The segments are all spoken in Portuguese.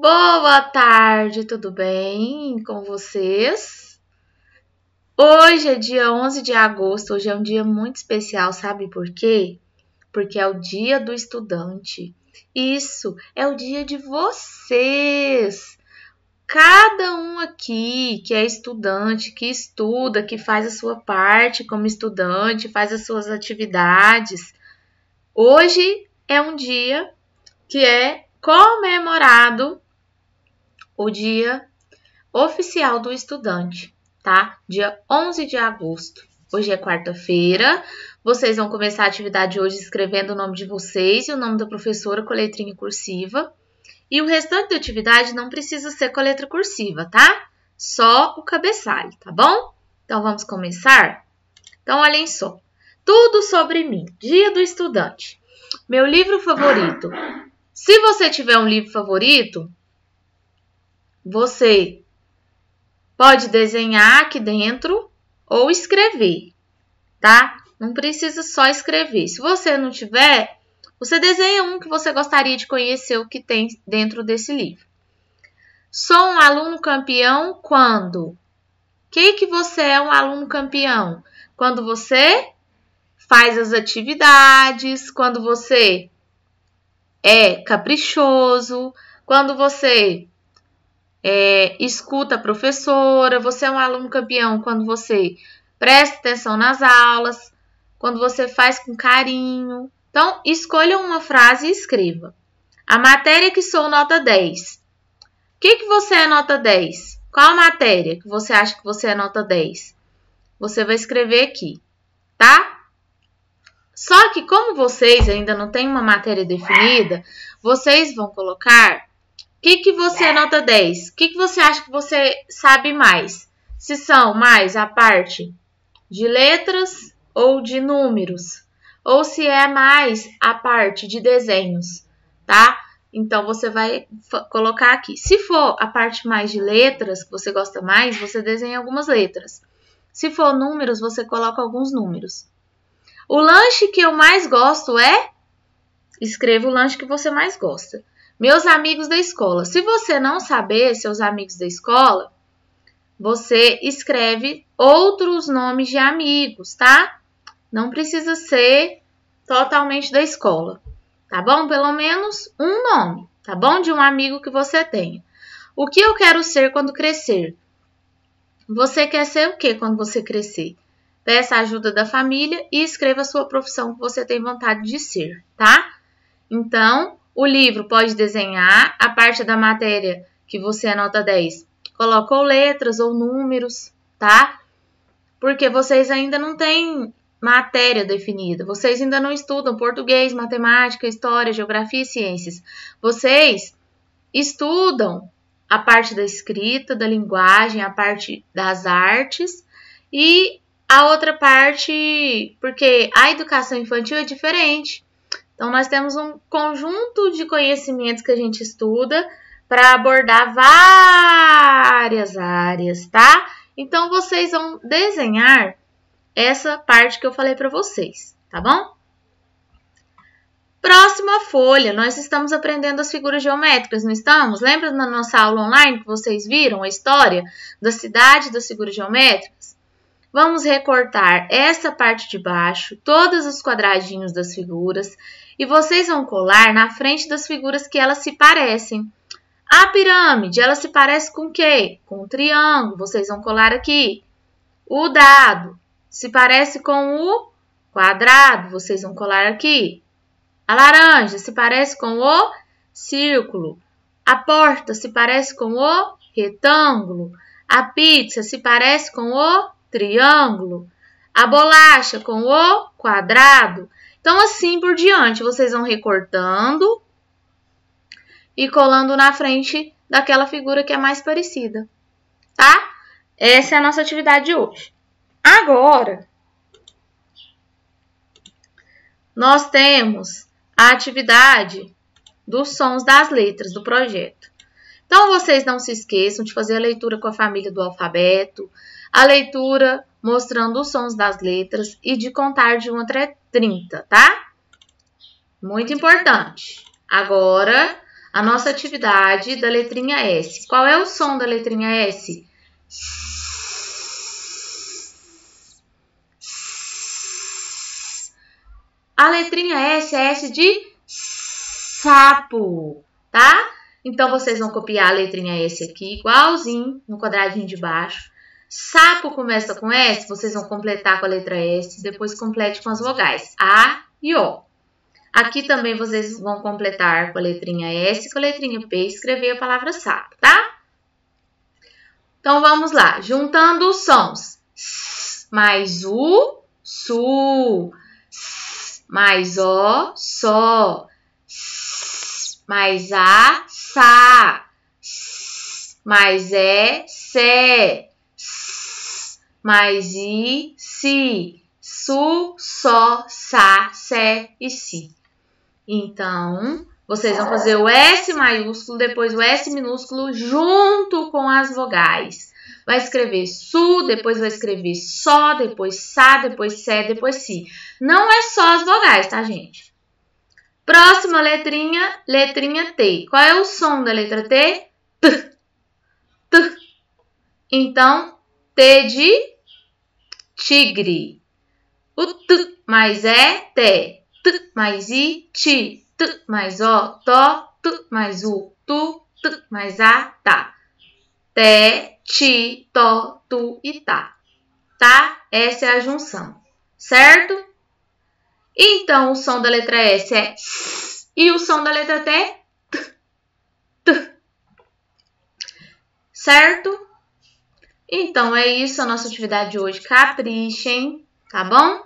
Boa tarde, tudo bem com vocês? Hoje é dia 11 de agosto, hoje é um dia muito especial, sabe por quê? Porque é o dia do estudante. Isso, é o dia de vocês. Cada um aqui que é estudante, que estuda, que faz a sua parte como estudante, faz as suas atividades. Hoje é um dia que é comemorado o dia oficial do estudante, tá? Dia 11 de agosto. Hoje é quarta-feira. Vocês vão começar a atividade hoje escrevendo o nome de vocês e o nome da professora com letrinha cursiva. E o restante da atividade não precisa ser com letra cursiva, tá? Só o cabeçalho, tá bom? Então vamos começar? Então olhem só. Tudo sobre mim. Dia do estudante. Meu livro favorito. Se você tiver um livro favorito, você pode desenhar aqui dentro ou escrever, tá? Não precisa só escrever. Se você não tiver, você desenha um que você gostaria de conhecer o que tem dentro desse livro. Sou um aluno campeão quando? Que que você é um aluno campeão? Quando você faz as atividades, quando você é caprichoso, quando você é, escuta a professora, você é um aluno campeão quando você presta atenção nas aulas, quando você faz com carinho. Então, escolha uma frase e escreva. A matéria que sou nota 10. O que, que você é nota 10? Qual matéria que você acha que você é nota 10? Você vai escrever aqui, tá? Só que como vocês ainda não têm uma matéria definida, vocês vão colocar que, que você é nota 10? O que, que você acha que você sabe mais? Se são mais a parte de letras ou de números, ou se é mais a parte de desenhos, tá? Então você vai colocar aqui. Se for a parte mais de letras que você gosta mais, você desenha algumas letras. Se for números, você coloca alguns números. O lanche que eu mais gosto é escreva o lanche que você mais gosta. Meus amigos da escola. Se você não saber seus amigos da escola, você escreve outros nomes de amigos, tá? Não precisa ser totalmente da escola, tá bom? Pelo menos um nome, tá bom? De um amigo que você tenha. O que eu quero ser quando crescer? Você quer ser o que quando você crescer? Peça a ajuda da família e escreva a sua profissão que você tem vontade de ser, tá? Então, o livro pode desenhar a parte da matéria que você anota 10. Colocou letras ou números, tá? Porque vocês ainda não têm matéria definida. Vocês ainda não estudam português, matemática, história, geografia e ciências. Vocês estudam a parte da escrita, da linguagem, a parte das artes e a outra parte, porque a educação infantil é diferente. Então, nós temos um conjunto de conhecimentos que a gente estuda para abordar várias áreas, tá? Então, vocês vão desenhar essa parte que eu falei para vocês, tá bom? Próxima folha, nós estamos aprendendo as figuras geométricas, não estamos? Lembra na nossa aula online que vocês viram a história da cidade das figuras geométricas? Vamos recortar essa parte de baixo, todos os quadradinhos das figuras, e vocês vão colar na frente das figuras que elas se parecem. A pirâmide, ela se parece com o quê? Com o triângulo, vocês vão colar aqui. O dado se parece com o quadrado, vocês vão colar aqui. A laranja se parece com o círculo. A porta se parece com o retângulo. A pizza se parece com o triângulo. A bolacha com o quadrado. Então, assim por diante, vocês vão recortando e colando na frente daquela figura que é mais parecida, tá? Essa é a nossa atividade de hoje. Agora, nós temos a atividade dos sons das letras do projeto. Então, vocês não se esqueçam de fazer a leitura com a família do alfabeto, a leitura mostrando os sons das letras e de contar de 1 um até 30, tá? Muito importante. Agora, a nossa atividade da letrinha S. Qual é o som da letrinha S? A letrinha S é S de sapo, tá? Então, vocês vão copiar a letrinha S aqui, igualzinho, no quadradinho de baixo. Sapo começa com S, vocês vão completar com a letra S, depois complete com as vogais A e O. Aqui também vocês vão completar com a letrinha S, com a letrinha P, escrever a palavra sapo, tá? Então vamos lá, juntando os sons. S mais U, su. S mais O, só. S mais A, sa. S mais E, se mais i, si, su, só, sa, sé e si. Então, vocês vão fazer o S maiúsculo, depois o S minúsculo junto com as vogais. Vai escrever su, depois vai escrever só, depois sa, depois sé, depois si. Não é só as vogais, tá, gente? Próxima letrinha, letrinha T. Qual é o som da letra T? T. T. Então, T de tigre. O T mais E, T. T mais I, Ti. T mais O, TO. T mais U, Tu. T mais A, Tá. TE, Ti, TO, Tu e Tá. Tá? Essa é a junção, certo? Então, o som da letra S é S e o som da letra T é T. T. Certo? Então é isso a nossa atividade de hoje. Caprichem, tá bom?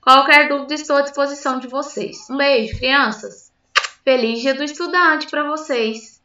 Qualquer dúvida estou à disposição de vocês. Um beijo, crianças. Feliz Dia do Estudante para vocês.